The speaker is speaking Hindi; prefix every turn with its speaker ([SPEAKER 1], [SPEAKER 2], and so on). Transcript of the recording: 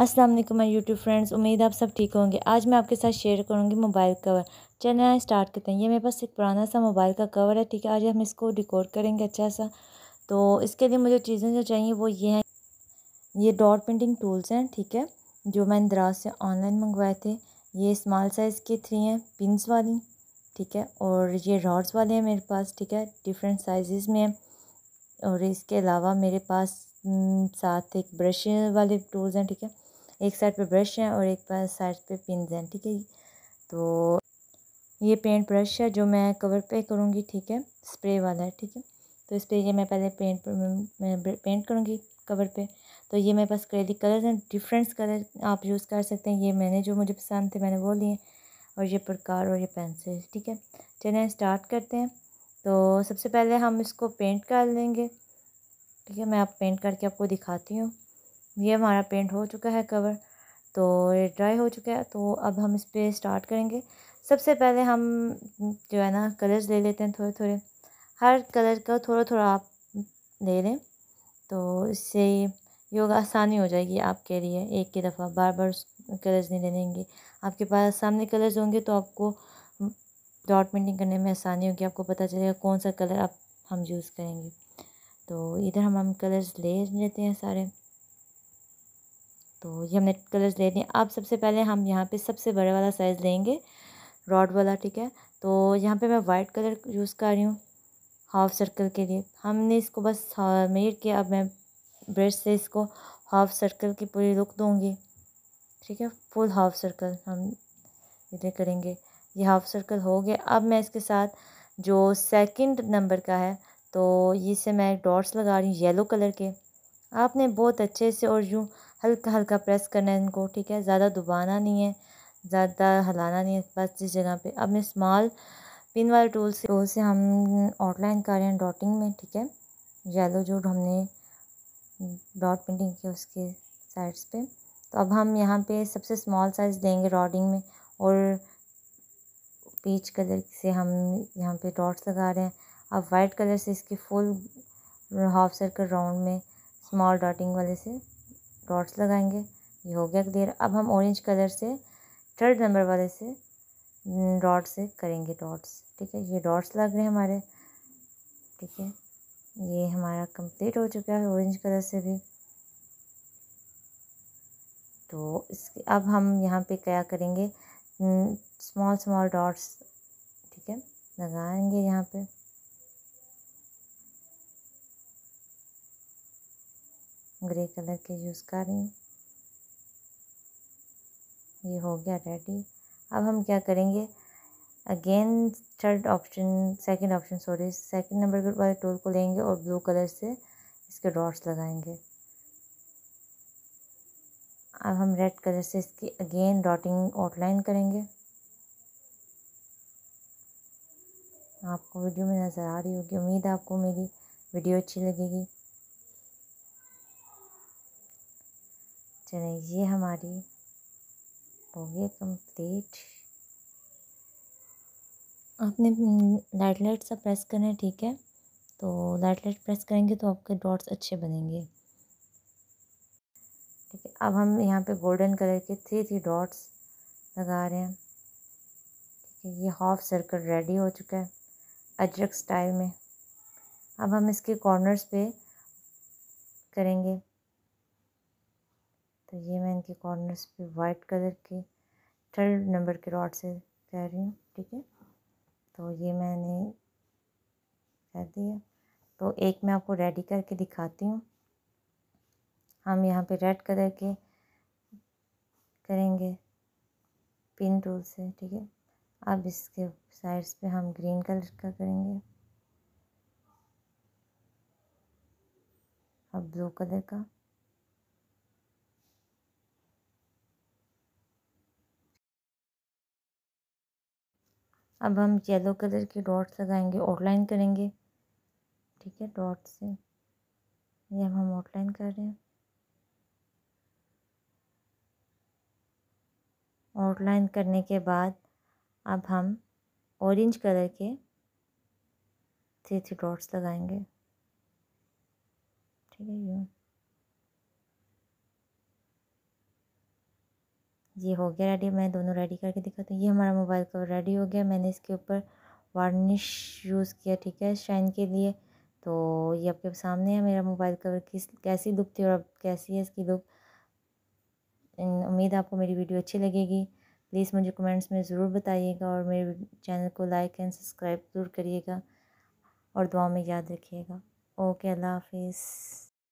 [SPEAKER 1] अस्सलाम वालेकुम मेरे यूट्यूब फ्रेंड्स उम्मीद आप सब ठीक होंगे आज मैं आपके साथ शेयर करूंगी मोबाइल कवर चलिए यहाँ स्टार्ट करते हैं ये मेरे पास एक पुराना सा मोबाइल का कवर है ठीक है आज हम इसको डिकोर करेंगे अच्छा सा तो इसके लिए मुझे चीज़ें जो चाहिए वो ये हैं ये डॉट प्रिंटिंग टूल्स हैं ठीक है जो मैंने दराज से ऑनलाइन मंगवाए थे ये स्मॉल साइज़ के थ्री हैं पिनस वाली ठीक है और ये रॉड्स वाले हैं मेरे पास ठीक है डिफरेंट साइज़ में हैं और इसके अलावा मेरे पास साथ एक ब्रश वाले टूल्स हैं ठीक है एक साइड पे ब्रश है और एक पास साइड पे पिंस हैं ठीक है तो ये पेंट ब्रश है जो मैं कवर पे करूँगी ठीक है स्प्रे वाला है ठीक है तो इस पर यह मैं पहले पेंट मैं पेंट करूँगी कवर पे तो ये मेरे पास क्रेलिक कलर्स हैं डिफरेंट्स कलर आप यूज़ कर सकते हैं ये मैंने जो मुझे पसंद थे मैंने वो लिए और ये प्रकार और ये पेंसिल ठीक है चलें स्टार्ट करते हैं तो सबसे पहले हम इसको पेंट कर लेंगे ठीक है मैं आप पेंट करके आपको दिखाती हूँ ये हमारा पेंट हो चुका है कवर तो ये ड्राई हो चुका है तो अब हम इस पर स्टार्ट करेंगे सबसे पहले हम जो है ना कलर्स ले लेते हैं थोड़े थोड़े हर कलर का थोड़ा थोड़ा आप ले लें तो इससे योग आसानी हो जाएगी आपके लिए एक ही दफ़ा बार बार कलर्स नहीं लेंगे आपके पास सामने कलर्स होंगे तो आपको डॉट पेंटिंग करने में आसानी होगी आपको पता चलेगा कौन सा कलर आप हम यूज़ करेंगे तो इधर हम हम कलर्स ले लेते हैं सारे तो ये हमने कलर्स ले लिए अब सबसे पहले हम यहाँ पे सबसे बड़े वाला साइज़ लेंगे रॉड वाला ठीक है तो यहाँ पे मैं वाइट कलर यूज़ कर रही हूँ हाफ सर्कल के लिए हमने इसको बस मेड किया अब मैं ब्रश से इसको हाफ सर्कल की पूरी रुक दूँगी ठीक है फुल हाफ सर्कल हम इधर करेंगे ये हाफ सर्कल हो गया अब मैं इसके साथ जो सेकंड नंबर का है तो इसे मैं डॉट्स लगा रही हूँ येलो कलर के आपने बहुत अच्छे से और यूँ हल्का हल्का प्रेस करना है इनको ठीक है ज़्यादा दुबाना नहीं है ज़्यादा हलाना नहीं है बस जिस जगह पे अब मैं स्मॉल पिन वाले टूल से टूल से हम आउटलाइन कर रहे हैं डॉटिंग में ठीक है येलो जो हमने डॉट पेंटिंग की उसके साइड्स पे तो अब हम यहाँ पे सबसे स्मॉल साइज़ देंगे डॉटिंग में और पीच कलर से हम यहाँ पे डॉट्स लगा रहे हैं अब वाइट कलर से इसके फुल हाफ सर्कल राउंड में स्मॉल डॉटिंग वाले से डॉट्स लगाएंगे ये हो गया क्लियर अब हम ऑरेंज कलर से थर्ड नंबर वाले से डॉट हम्म, से करेंगे डॉट्स ठीक है ये डॉट्स लग रहे हैं हमारे ठीक है ये हमारा कंप्लीट हो चुका है ऑरेंज कलर से भी तो इसके अब हम यहाँ पे क्या करेंगे स्मॉल स्मॉल डॉट्स ठीक है लगाएंगे यहाँ पे ग्रे कलर के यूज़ कर रही हूँ ये हो गया रेडी अब हम क्या करेंगे again third option second option sorry second number वाले टूल को लेंगे और ब्लू कलर से इसके डॉट्स लगाएंगे अब हम रेड कलर से इसकी अगेन डॉटिंग आउटलाइन करेंगे आपको वीडियो में नज़र आ रही होगी उम्मीद है आपको मेरी वीडियो अच्छी लगेगी चले ये हमारी हो गई कंप्लीट आपने लाइट लाइट सा प्रेस करना है ठीक है तो लाइट लाइट प्रेस करेंगे तो आपके डॉट्स अच्छे बनेंगे ठीक है अब हम यहाँ पे गोल्डन कलर के थ्री थ्री डॉट्स लगा रहे हैं ठीक है ये हाफ सर्कल रेडी हो चुका है अजरक स्टाइल में अब हम इसके कॉर्नर्स पे करेंगे तो ये मैं इनके कॉर्नर्स पे वाइट कलर के थर्ड नंबर के रॉड से कर रही हूँ ठीक है तो ये मैंने कर दिया तो एक मैं आपको रेडी करके दिखाती हूँ हम यहाँ पे रेड कलर के करेंगे पिन टूल से ठीक है अब इसके साइड्स पे हम ग्रीन कलर का करेंगे अब ब्लू कलर का अब हम येलो कलर के डॉट्स लगाएंगे आउटलाइन करेंगे ठीक है डॉट से ये अब हम आउटलाइन कर रहे हैं आउटलाइन करने के बाद अब हम ऑरेंज कलर के थ्री थ्री डॉट्स लगाएंगे ठीक है यूँ ये हो गया रेडी मैं दोनों रेडी करके दिखा तो ये हमारा मोबाइल कवर रेडी हो गया मैंने इसके ऊपर वार्निश यूज़ किया ठीक है शाइन के लिए तो ये आपके सामने है मेरा मोबाइल कवर किस कैसी लुक थी और अब कैसी है इसकी लुक उम्मीद आपको मेरी वीडियो अच्छी लगेगी प्लीज़ मुझे कमेंट्स में ज़रूर बताइएगा और मेरे चैनल को लाइक एंड सब्सक्राइब ज़रूर करिएगा और दुआ में याद रखिएगा ओके अल्लाह हाफिज़